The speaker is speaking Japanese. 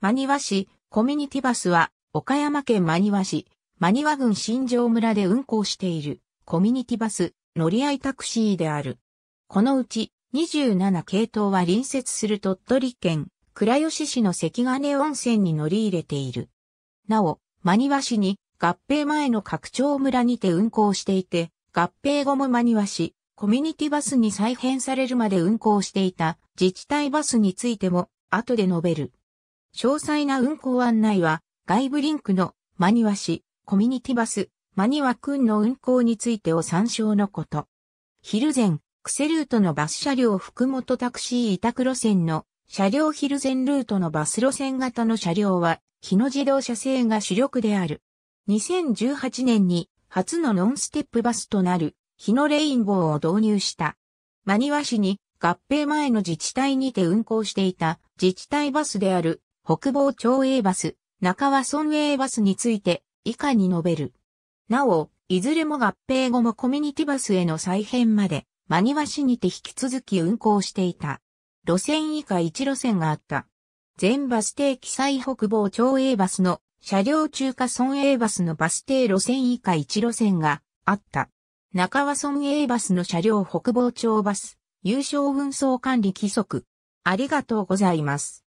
真庭市、コミュニティバスは、岡山県真庭市、真庭郡新城村で運行している、コミュニティバス、乗り合いタクシーである。このうち、27系統は隣接する鳥取県、倉吉市の関金温泉に乗り入れている。なお、真庭市に合併前の拡張村にて運行していて、合併後も真庭市、コミュニティバスに再編されるまで運行していた自治体バスについても後で述べる。詳細な運行案内は、外部リンクのマニワ市、コミュニティバス、マニワ君の運行についてを参照のこと。昼前、クセルートのバス車両福本タクシー委託路線の車両昼前ルートのバス路線型の車両は、日野自動車製が主力である。2018年に初のノンステップバスとなる日野レインボーを導入した。マニワ市に合併前の自治体にて運行していた自治体バスである北防町 A バス、中和村営バスについて以下に述べる。なお、いずれも合併後もコミュニティバスへの再編まで、真庭市にて引き続き運行していた。路線以下1路線があった。全バス停記載北防町営バスの車両中華村営バスのバス停路線以下1路線があった。中和村営バスの車両北防町バス、優勝運送管理規則。ありがとうございます。